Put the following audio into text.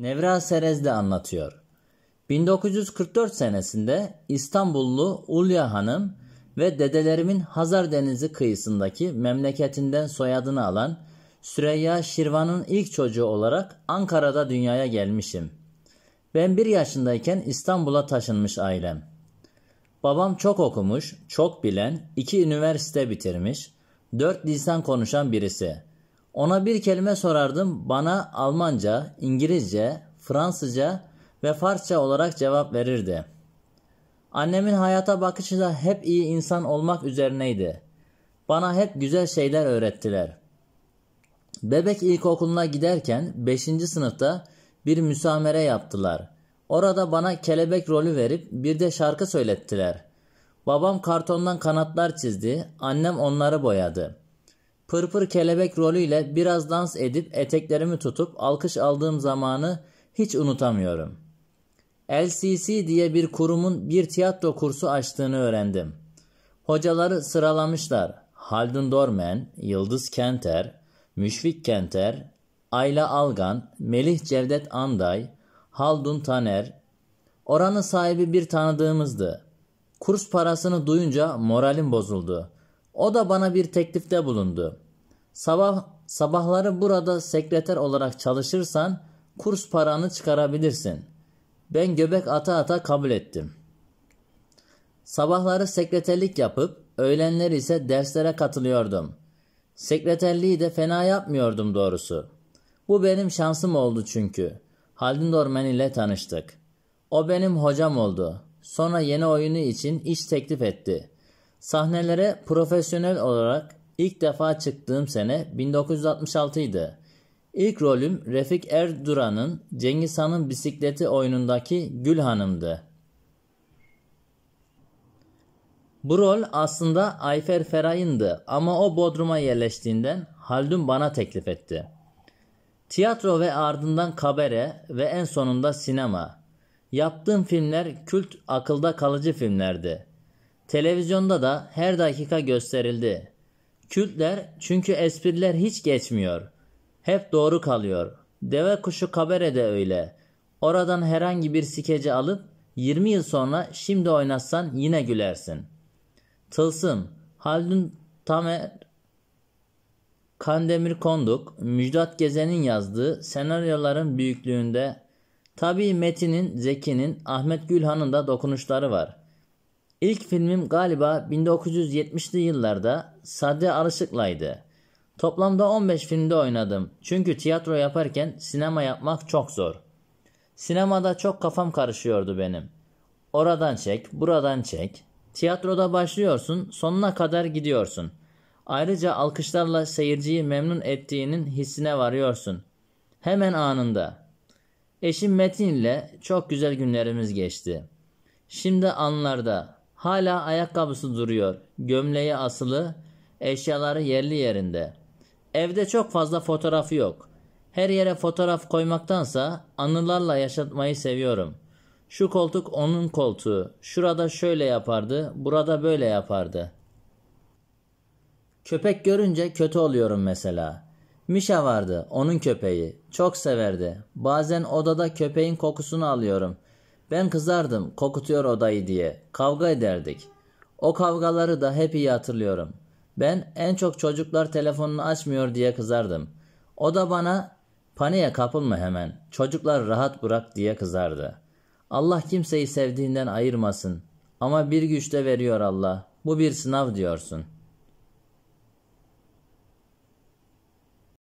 Nevra Serez de anlatıyor. 1944 senesinde İstanbullu Ulya Hanım ve dedelerimin Hazar Denizi kıyısındaki memleketinden soyadını alan Süreyya Şirvan'ın ilk çocuğu olarak Ankara'da dünyaya gelmişim. Ben bir yaşındayken İstanbul'a taşınmış ailem. Babam çok okumuş, çok bilen, iki üniversite bitirmiş, dört lisan konuşan birisi. Ona bir kelime sorardım. Bana Almanca, İngilizce, Fransızca ve Farsça olarak cevap verirdi. Annemin hayata bakışı da hep iyi insan olmak üzerineydi. Bana hep güzel şeyler öğrettiler. Bebek ilkokuluna giderken 5. sınıfta bir müsamere yaptılar. Orada bana kelebek rolü verip bir de şarkı söylettiler. Babam kartondan kanatlar çizdi, annem onları boyadı.'' Pırpır kelebek rolüyle biraz dans edip eteklerimi tutup alkış aldığım zamanı hiç unutamıyorum. LCC diye bir kurumun bir tiyatro kursu açtığını öğrendim. Hocaları sıralamışlar. Haldun Dormen, Yıldız Kenter, Müşfik Kenter, Ayla Algan, Melih Cevdet Anday, Haldun Taner. Oranın sahibi bir tanıdığımızdı. Kurs parasını duyunca moralim bozuldu. O da bana bir teklifte bulundu. Sabah sabahları burada sekreter olarak çalışırsan kurs paranı çıkarabilirsin. Ben göbek ata ata kabul ettim. Sabahları sekreterlik yapıp öğlenleri ise derslere katılıyordum. Sekreterliği de fena yapmıyordum doğrusu. Bu benim şansım oldu çünkü. Haldun Dorman ile tanıştık. O benim hocam oldu. Sonra yeni oyunu için iş teklif etti. Sahnelere profesyonel olarak İlk defa çıktığım sene 1966 idi. İlk rolüm Refik Erduran'ın Cengiz Han'ın bisikleti oyunundaki Gül Hanım'dı. Bu rol aslında Ayfer Feray'ındı ama o Bodrum'a yerleştiğinden Haldun bana teklif etti. Tiyatro ve ardından kabere ve en sonunda sinema. Yaptığım filmler kült akılda kalıcı filmlerdi. Televizyonda da her dakika gösterildi. Kürtler çünkü espriler hiç geçmiyor. Hep doğru kalıyor. Deve kuşu kabere de öyle. Oradan herhangi bir skeci alıp 20 yıl sonra şimdi oynatsan yine gülersin. Tılsım, Haldun Tamer, Kandemir Konduk, Müjdat Gezen'in yazdığı senaryoların büyüklüğünde tabi Metin'in, Zeki'nin, Ahmet Gülhan'ın da dokunuşları var. İlk filmim galiba 1970'li yıllarda Sade Alışık'laydı. Toplamda 15 filmde oynadım. Çünkü tiyatro yaparken sinema yapmak çok zor. Sinemada çok kafam karışıyordu benim. Oradan çek, buradan çek. Tiyatroda başlıyorsun, sonuna kadar gidiyorsun. Ayrıca alkışlarla seyirciyi memnun ettiğinin hissine varıyorsun. Hemen anında. Eşim Metin ile çok güzel günlerimiz geçti. Şimdi anlarda Hala ayakkabısı duruyor. Gömleği asılı, eşyaları yerli yerinde. Evde çok fazla fotoğrafı yok. Her yere fotoğraf koymaktansa anılarla yaşatmayı seviyorum. Şu koltuk onun koltuğu. Şurada şöyle yapardı, burada böyle yapardı. Köpek görünce kötü oluyorum mesela. Mişa vardı, onun köpeği. Çok severdi. Bazen odada köpeğin kokusunu alıyorum.'' Ben kızardım kokutuyor odayı diye. Kavga ederdik. O kavgaları da hep iyi hatırlıyorum. Ben en çok çocuklar telefonunu açmıyor diye kızardım. O da bana paniğe kapılma hemen. Çocuklar rahat bırak diye kızardı. Allah kimseyi sevdiğinden ayırmasın. Ama bir güçte veriyor Allah. Bu bir sınav diyorsun.''